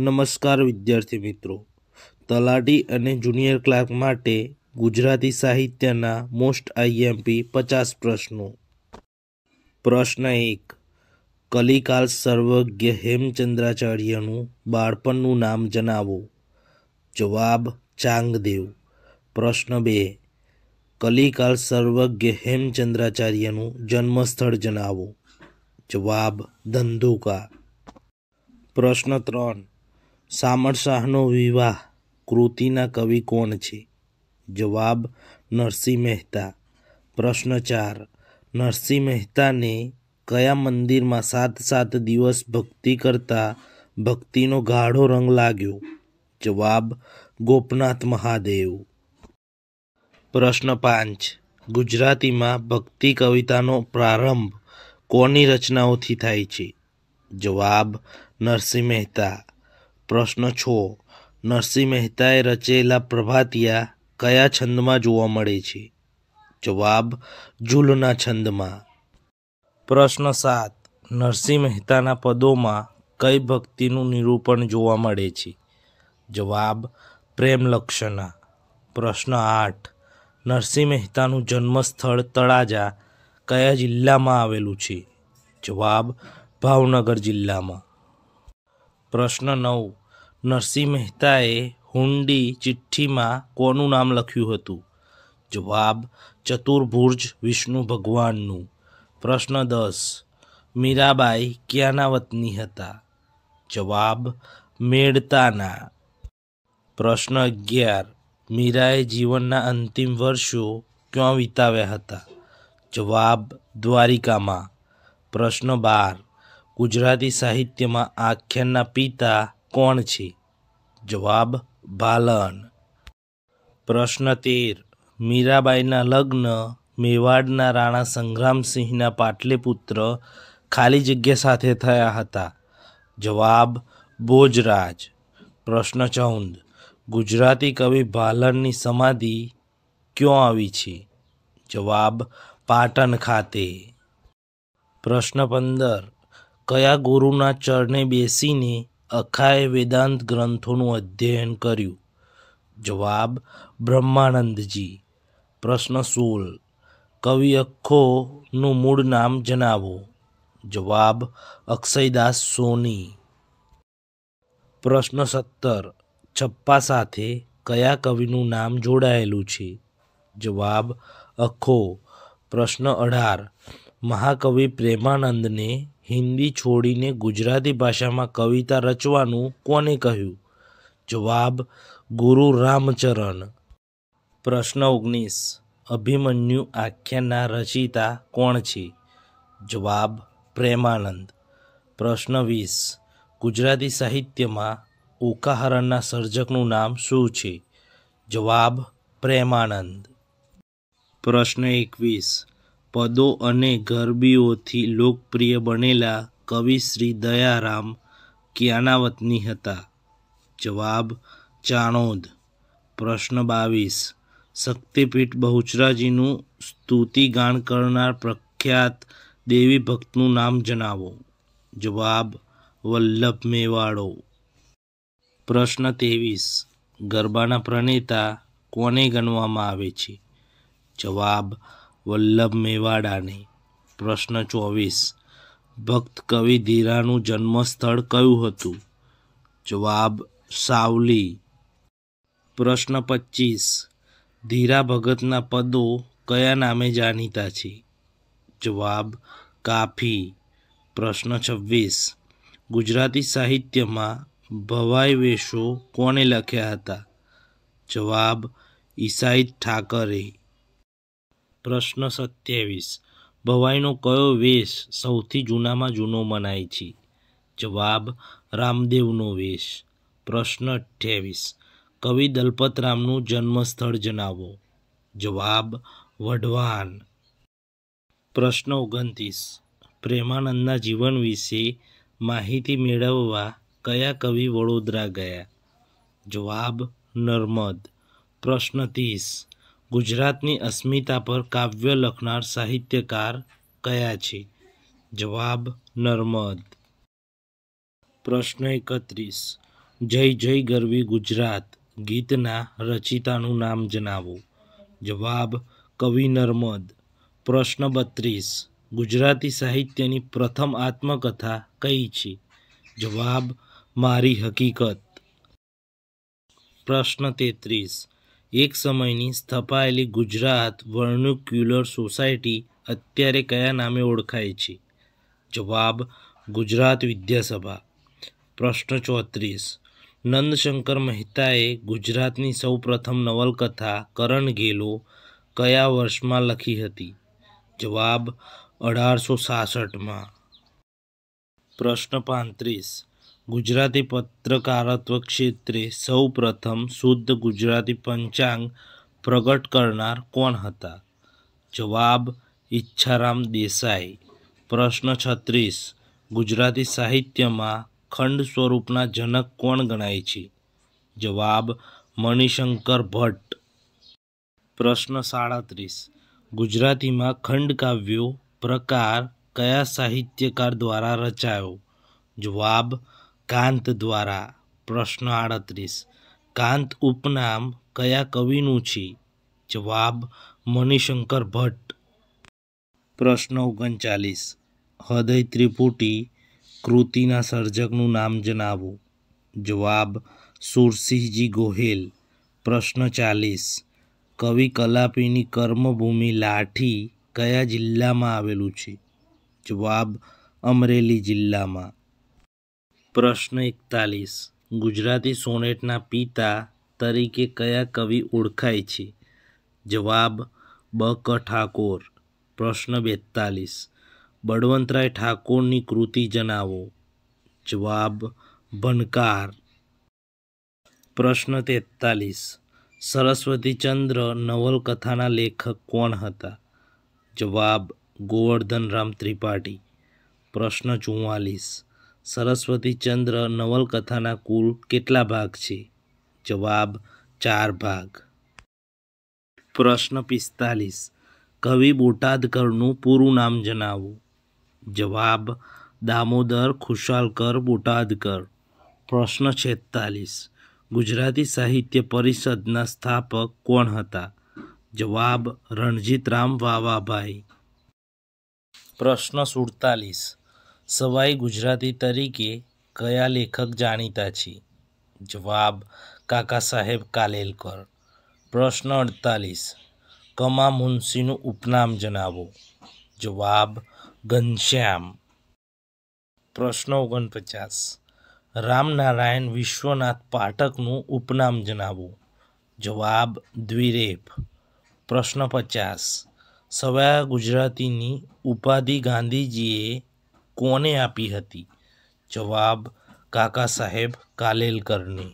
નમસ્કાર વિદ્યાર્થી મિત્રો તલાટી અને જુનિયર ક્લાર્ક માટે ગુજરાતી સાહિત્યના મોસ્ટ આઈએમપી પચાસ પ્રશ્નો પ્રશ્ન એક કલિકાલ સર્વજ્ઞ હેમચંદ્રાચાર્યનું બાળપણનું નામ જણાવો જવાબ ચાંગદેવ પ્રશ્ન બે કલિકાલ સર્વજ્ઞ હેમચંદ્રાચાર્યનું જન્મસ્થળ જણાવો જવાબ ધંધુકા પ્રશ્ન ત્રણ સામરશાહનો વિવાહ કૃતિના કવિ કોણ છે જવાબ નરસિંહ મહેતા પ્રશ્ન ચાર નરસિંહ મહેતાને કયા મંદિરમાં સાત સાત દિવસ ભક્તિ કરતા ભક્તિનો ગાઢો રંગ લાગ્યો જવાબ ગોપનાથ મહાદેવ પ્રશ્ન પાંચ ગુજરાતીમાં ભક્તિ કવિતાનો પ્રારંભ કોની રચનાઓથી થાય છે જવાબ નરસિંહ મહેતા પ્રશ્ન છો નરસિંહ મહેતાએ રચેલા પ્રભાતિયા કયા છંદમાં જોવા મળે છે જવાબ જુલના છંદમાં પ્રશ્ન સાત નરસિંહ મહેતાના પદોમાં કઈ ભક્તિનું નિરૂપણ જોવા મળે છે જવાબ પ્રેમલક્ષણા પ્રશ્ન આઠ નરસિંહ મહેતાનું જન્મસ્થળ તળાજા કયા જિલ્લામાં આવેલું છે જવાબ ભાવનગર જિલ્લામાં પ્રશ્ન નવ નરસિંહ મહેતાએ હુંડી ચિઠ્ઠીમાં કોનું નામ લખ્યું હતું જવાબ ચતુર્ભુર્જ વિષ્ણુ ભગવાનનું પ્રશ્ન દસ મીરાબાઈ ક્યાંના વતની હતા જવાબ મેળતાના પ્રશ્ન અગિયાર મીરાએ જીવનના અંતિમ વર્ષો ક્યાં વિતાવ્યા હતા જવાબ દ્વારિકામાં પ્રશ્ન બાર ગુજરાતી સાહિત્યમાં આખ્યાનના પિતા કોણ છે જવાબ ભાલન પ્રશ્ન તેર મીરાબાઈના લગ્ન મેવાડના રાણા સંગ્રામસિંહના પાટલીપુત્ર ખાલી જગ્યા સાથે થયા હતા જવાબ ભોજરાજ પ્રશ્ન ચૌદ ગુજરાતી કવિ ભાલણની સમાધિ ક્યાં આવી છે જવાબ પાટણ ખાતે પ્રશ્ન પંદર કયા ગુરુના ચરણે બેસીને અખાએ વેદાંત ગ્રંથોનું અધ્યયન કર્યું જવાબ બ્રહ્માનંદજી પ્રશ્ન સોળ કવિ અખોનું મૂળ નામ જણાવો જવાબ અક્ષયદાસ સોની પ્રશ્ન સત્તર છપ્પા સાથે કયા કવિનું નામ જોડાયેલું છે જવાબ અખો પ્રશ્ન અઢાર મહાકવિ પ્રેમાનંદને હિન્દી છોડીને ગુજરાતી ભાષામાં કવિતા રચવાનું કોને કહ્યું જવાબ ગુરુ રામચરણ પ્રશ્ન ઓગણીસ અભિમન્યુ આખ્યાનના રચિતા કોણ છે જવાબ પ્રેમાનંદ પ્રશ્ન વીસ ગુજરાતી સાહિત્યમાં ઉકાહરણના સર્જકનું નામ શું છે જવાબ પ્રેમાનંદ પ્રશ્ન એકવીસ પદો અને ગરબીઓથી લોકપ્રિય બનેલા કવિ શ્રી દયારામ ક્યાનાવતની હતા જવાબ ચાણોદ પ્રશ્ન બાવીસ શક્તિપીઠ બહુચરાજીનું સ્તુતિગાન કરનાર પ્રખ્યાત દેવી ભક્તનું નામ જણાવો જવાબ વલ્લભ મેવાડો પ્રશ્ન ત્રેવીસ ગરબાના પ્રણેતા કોને ગણવામાં આવે છે જવાબ વલ્લભ મેવાડાની પ્રશ્ન ચોવીસ ભક્ત કવિ ધીરાનું જન્મસ્થળ કયું હતું જવાબ સાવલી પ્રશ્ન પચીસ ધીરા ભગતના પદો કયા નામે જાણીતા છે જવાબ કાફી પ્રશ્ન છવ્વીસ ગુજરાતી સાહિત્યમાં ભવાઈ વેશો કોણે લખ્યા હતા જવાબ ઈસાઈ ઠાકરે પ્રશ્ન સત્યાવીસ ભવાઈનો કયો વેશ સૌથી જૂનામાં જૂનો મનાય છે જવાબ રામદેવનો વેશ પ્રશ્ન અઠ્યાવીસ કવિ દલપતરામનું જન્મસ્થળ જણાવો જવાબ વઢવાન પ્રશ્ન ઓગણત્રીસ પ્રેમાનંદના જીવન વિશે માહિતી મેળવવા કયા કવિ વડોદરા ગયા જવાબ નર્મદ પ્રશ્ન ત્રીસ ગુજરાતની અસ્મિતા પર કાવ્ય લખનાર સાહિત્યકાર કયા છે જવાબ નર્મદ પ્રશ્ન એકત્રીસ જય જય ગરવી ગુજરાત ગીતના રચિતાનું નામ જણાવો જવાબ કવિ નર્મદ પ્રશ્ન બત્રીસ ગુજરાતી સાહિત્યની પ્રથમ આત્મકથા કઈ છે જવાબ મારી હકીકત પ્રશ્ન તેત્રીસ એક સમયની સ્થપાયેલી ગુજરાત વર્ણુક્યુલર સોસાયટી અત્યારે કયા નામે ઓળખાય છે જવાબ ગુજરાત વિદ્યાસભા પ્રશ્ન ચોત્રીસ નંદશંકર મહેતાએ ગુજરાતની સૌપ્રથમ નવલકથા કરણ ગેલો કયા વર્ષમાં લખી હતી જવાબ અઢારસો સાસઠમાં પ્રશ્ન પાંત્રીસ ગુજરાતી પત્રકારત્વ ક્ષેત્રે સૌ પ્રથમ શુદ્ધ ગુજરાતી પંચાંગ પ્રગટ કરનાર કોણ હતા જવાબ ઈચ્છારામ દેસાઈ પ્રશ્ન છત્રીસ ગુજરાતી સાહિત્યમાં ખંડ સ્વરૂપના જનક કોણ ગણાય છે જવાબ મણિશંકર ભટ્ટ પ્રશ્ન સાડત્રીસ ગુજરાતીમાં ખંડ કાવ્યો પ્રકાર કયા સાહિત્યકાર દ્વારા રચાયો જવાબ કાંત દ્વારા પ્રશ્ન આડત્રીસ કાંત ઉપનામ કયા કવિનું છે જવાબ મણિશંકર ભટ્ટ પ્રશ્ન ઓગણચાલીસ હૃદય ત્રિપુટી કૃતિના સર્જકનું નામ જણાવો જવાબ સુરસિંહજી ગોહેલ પ્રશ્ન ચાલીસ કવિ કલાપીની કર્મભૂમિ લાઠી કયા જિલ્લામાં આવેલું છે જવાબ અમરેલી જિલ્લામાં પ્રશ્ન એકતાલીસ ગુજરાતી સોનેટના પિતા તરીકે કયા કવિ ઓળખાય છે જવાબ બક ઠાકોર પ્રશ્ન બેતાલીસ બળવંતરાય ઠાકોરની કૃતિ જણાવો જવાબ ભનકાર પ્રશ્ન તેતાલીસ સરસ્વતીચંદ્ર નવલકથાના લેખક કોણ હતા જવાબ ગોવર્ધનરામ ત્રિપાઠી પ્રશ્ન ચુમ્માલીસ સરસ્વતીચંદ્ર નવલકથાના કુલ કેટલા ભાગ છે જવાબ ચાર ભાગ પ્રશ્ન પિસ્તાલીસ કવિ બોટાદકરનું પૂરું નામ જણાવો જવાબ દામોદર ખુશાલકર બોટાદકર પ્રશ્ન છેતાલીસ ગુજરાતી સાહિત્ય પરિષદના સ્થાપક કોણ હતા જવાબ રણજીતરામ વાવાભાઈ પ્રશ્ન સુડતાલીસ સવાઈ ગુજરાતી તરીકે કયા લેખક જાણીતા છે જવાબ કાકા સાહેબ કાલેલકર પ્રશ્ન અડતાલીસ કમા મુનશીનું ઉપનામ જણાવો જવાબ ઘનશ્યામ પ્રશ્ન ઓગણપચાસ રામનારાયણ વિશ્વનાથ પાઠકનું ઉપનામ જણાવો જવાબ દ્વિરેપ પ્રશ્ન પચાસ સવાયા ગુજરાતીની ઉપાધિ ગાંધીજીએ કોને આપી હતી જવાબ કાકા સાહેબ કાલેલકરની